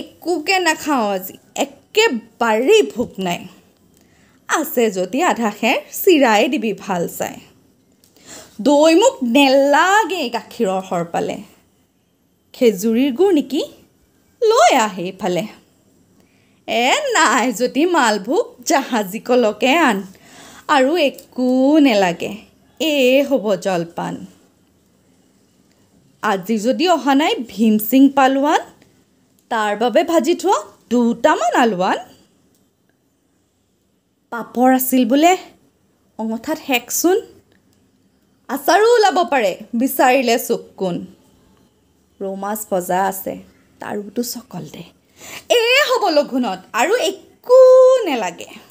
একোকে নাখাওঁ আজি একেবাৰেই ভোক নাই আছে যদি আধা খেৰ চিৰাই দিবি ভাল চাই দৈ মোক নেলাগে গাখীৰৰ সৰ পালে খেজুৰীৰ গুৰ নেকি লৈ আহে এইফালে এ নাই যদি মালভোগ জাহাজী কলকে আন আৰু একো নেলাগে এই হ'ব জলপান আজি যদি অহা নাই ভীম সিং পালোৱান তাৰ বাবে ভাজি থোৱা দুটামান আলুৱান পাপৰ আছিল বোলে অঙঠাত শেকচোন আচাৰো ওলাব পাৰে বিচাৰিলে কোন ৰৌমাছ ভজা আছে তাৰোতো চকল দে এই হ'ব লঘোণত আৰু একো নেলাগে